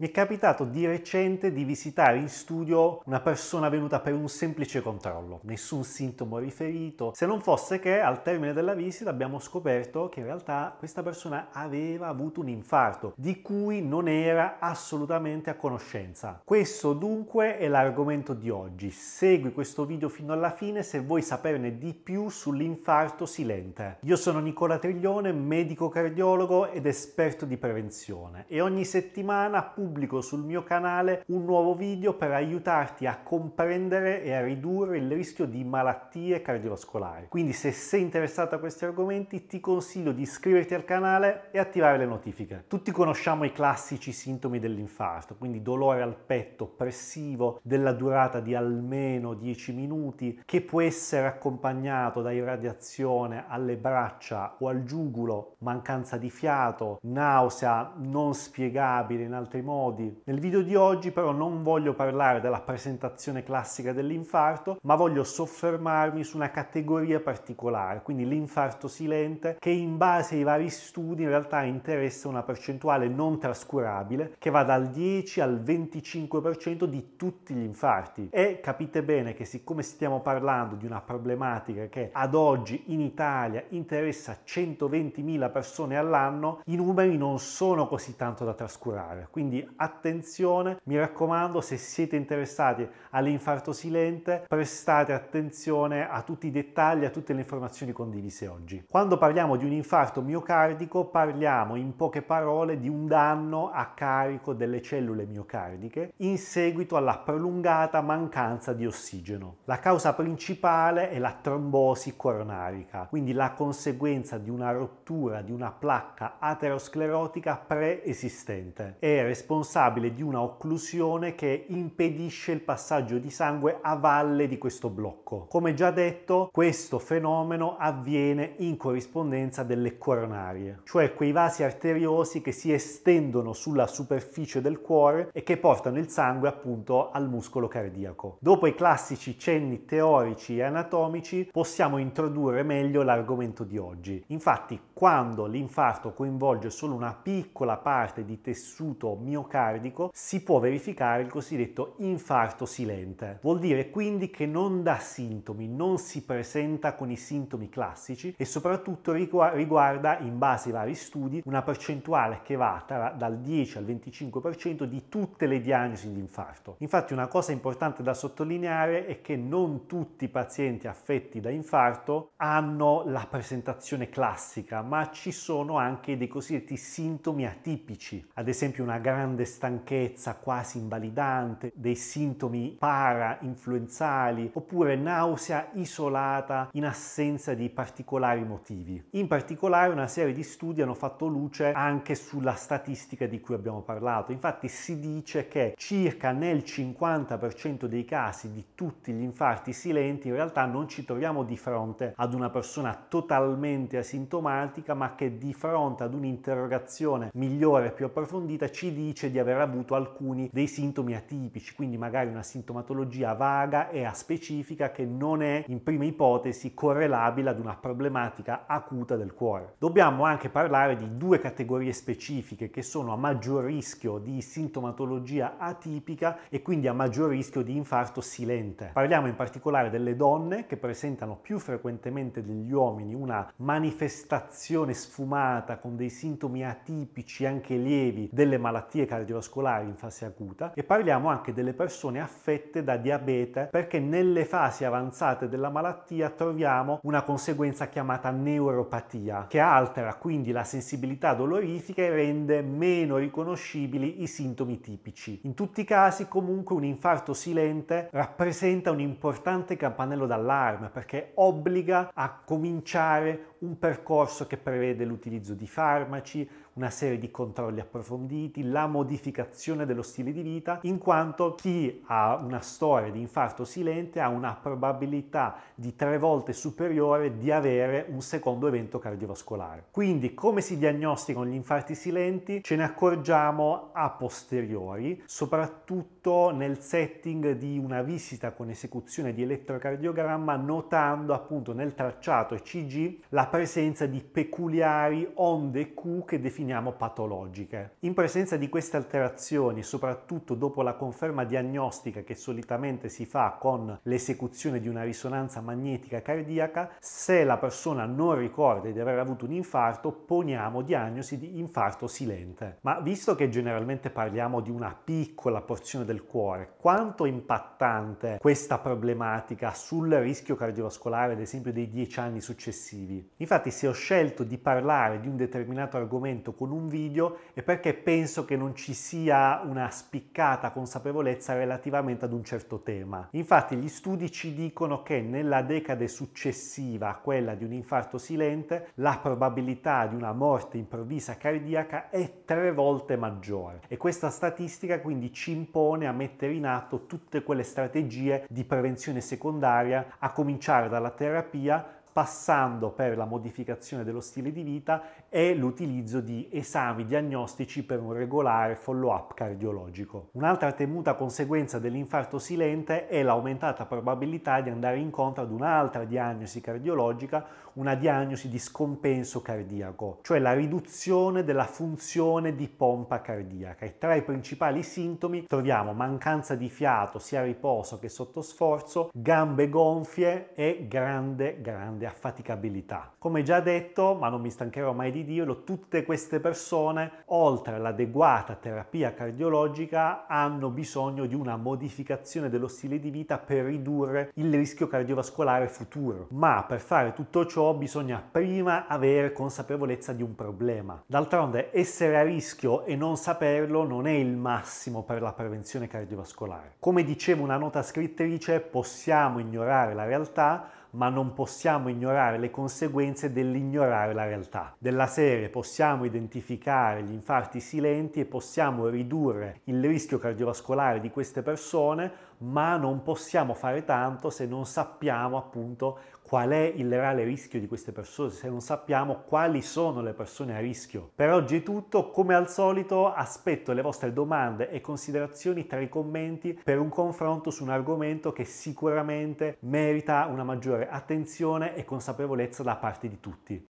Mi è capitato di recente di visitare in studio una persona venuta per un semplice controllo, nessun sintomo riferito, se non fosse che al termine della visita abbiamo scoperto che in realtà questa persona aveva avuto un infarto di cui non era assolutamente a conoscenza. Questo dunque è l'argomento di oggi. Segui questo video fino alla fine se vuoi saperne di più sull'infarto silente. Io sono Nicola Triglione, medico cardiologo ed esperto di prevenzione e ogni settimana pubblico pubblico sul mio canale un nuovo video per aiutarti a comprendere e a ridurre il rischio di malattie cardiovascolari. Quindi se sei interessato a questi argomenti ti consiglio di iscriverti al canale e attivare le notifiche. Tutti conosciamo i classici sintomi dell'infarto, quindi dolore al petto oppressivo della durata di almeno 10 minuti che può essere accompagnato da irradiazione alle braccia o al giugulo, mancanza di fiato, nausea non spiegabile in altri modi, modi. Nel video di oggi però non voglio parlare della presentazione classica dell'infarto, ma voglio soffermarmi su una categoria particolare, quindi l'infarto silente, che in base ai vari studi in realtà interessa una percentuale non trascurabile che va dal 10 al 25% di tutti gli infarti. E capite bene che siccome stiamo parlando di una problematica che ad oggi in Italia interessa 120.000 persone all'anno, i numeri non sono così tanto da trascurare. Quindi attenzione, mi raccomando se siete interessati all'infarto silente prestate attenzione a tutti i dettagli, a tutte le informazioni condivise oggi. Quando parliamo di un infarto miocardico parliamo in poche parole di un danno a carico delle cellule miocardiche in seguito alla prolungata mancanza di ossigeno. La causa principale è la trombosi coronarica, quindi la conseguenza di una rottura di una placca aterosclerotica preesistente. È responsabile responsabile di una occlusione che impedisce il passaggio di sangue a valle di questo blocco. Come già detto, questo fenomeno avviene in corrispondenza delle coronarie, cioè quei vasi arteriosi che si estendono sulla superficie del cuore e che portano il sangue appunto al muscolo cardiaco. Dopo i classici cenni teorici e anatomici, possiamo introdurre meglio l'argomento di oggi. Infatti, quando l'infarto coinvolge solo una piccola parte di tessuto miocardico, miocardico si può verificare il cosiddetto infarto silente. Vuol dire quindi che non dà sintomi, non si presenta con i sintomi classici e soprattutto riguarda, in base ai vari studi, una percentuale che va tra, dal 10 al 25% di tutte le diagnosi di infarto. Infatti una cosa importante da sottolineare è che non tutti i pazienti affetti da infarto hanno la presentazione classica, ma ci sono anche dei cosiddetti sintomi atipici, ad esempio una grande grande stanchezza quasi invalidante, dei sintomi para-influenzali oppure nausea isolata in assenza di particolari motivi. In particolare una serie di studi hanno fatto luce anche sulla statistica di cui abbiamo parlato. Infatti si dice che circa nel 50% dei casi di tutti gli infarti silenti in realtà non ci troviamo di fronte ad una persona totalmente asintomatica ma che di fronte ad un'interrogazione migliore e più approfondita ci dice dice di aver avuto alcuni dei sintomi atipici, quindi magari una sintomatologia vaga e aspecifica che non è in prima ipotesi correlabile ad una problematica acuta del cuore. Dobbiamo anche parlare di due categorie specifiche che sono a maggior rischio di sintomatologia atipica e quindi a maggior rischio di infarto silente. Parliamo in particolare delle donne che presentano più frequentemente degli uomini una manifestazione sfumata con dei sintomi atipici anche lievi delle malattie cardiovascolari in fase acuta e parliamo anche delle persone affette da diabete perché nelle fasi avanzate della malattia troviamo una conseguenza chiamata neuropatia che altera quindi la sensibilità dolorifica e rende meno riconoscibili i sintomi tipici. In tutti i casi comunque un infarto silente rappresenta un importante campanello d'allarme perché obbliga a cominciare un percorso che prevede l'utilizzo di farmaci, una serie di controlli approfonditi, la modificazione dello stile di vita, in quanto chi ha una storia di infarto silente ha una probabilità di tre volte superiore di avere un secondo evento cardiovascolare. Quindi come si diagnosticano gli infarti silenti? Ce ne accorgiamo a posteriori, soprattutto nel setting di una visita con esecuzione di elettrocardiogramma, notando appunto nel tracciato ECG la presenza di peculiari onde Q che definiscono definiamo patologiche. In presenza di queste alterazioni, soprattutto dopo la conferma diagnostica che solitamente si fa con l'esecuzione di una risonanza magnetica cardiaca, se la persona non ricorda di aver avuto un infarto, poniamo diagnosi di infarto silente. Ma visto che generalmente parliamo di una piccola porzione del cuore, quanto è impattante questa problematica sul rischio cardiovascolare, ad esempio, dei 10 anni successivi? Infatti, se ho scelto di parlare di un determinato argomento con un video e perché penso che non ci sia una spiccata consapevolezza relativamente ad un certo tema. Infatti gli studi ci dicono che nella decade successiva a quella di un infarto silente la probabilità di una morte improvvisa cardiaca è tre volte maggiore e questa statistica quindi ci impone a mettere in atto tutte quelle strategie di prevenzione secondaria a cominciare dalla terapia passando per la modificazione dello stile di vita e l'utilizzo di esami diagnostici per un regolare follow-up cardiologico. Un'altra temuta conseguenza dell'infarto silente è l'aumentata probabilità di andare incontro ad un'altra diagnosi cardiologica, una diagnosi di scompenso cardiaco, cioè la riduzione della funzione di pompa cardiaca. E tra i principali sintomi troviamo mancanza di fiato sia a riposo che sotto sforzo, gambe gonfie e grande grande affaticabilità. Come già detto, ma non mi stancherò mai di dirlo, tutte queste persone, oltre all'adeguata terapia cardiologica, hanno bisogno di una modificazione dello stile di vita per ridurre il rischio cardiovascolare futuro. Ma per fare tutto ciò bisogna prima avere consapevolezza di un problema. D'altronde essere a rischio e non saperlo non è il massimo per la prevenzione cardiovascolare. Come diceva una nota scrittrice, possiamo ignorare la realtà ma non possiamo ignorare le conseguenze dell'ignorare la realtà. Della serie possiamo identificare gli infarti silenti e possiamo ridurre il rischio cardiovascolare di queste persone, ma non possiamo fare tanto se non sappiamo appunto qual è il reale rischio di queste persone, se non sappiamo quali sono le persone a rischio. Per oggi è tutto, come al solito aspetto le vostre domande e considerazioni tra i commenti per un confronto su un argomento che sicuramente merita una maggiore attenzione e consapevolezza da parte di tutti.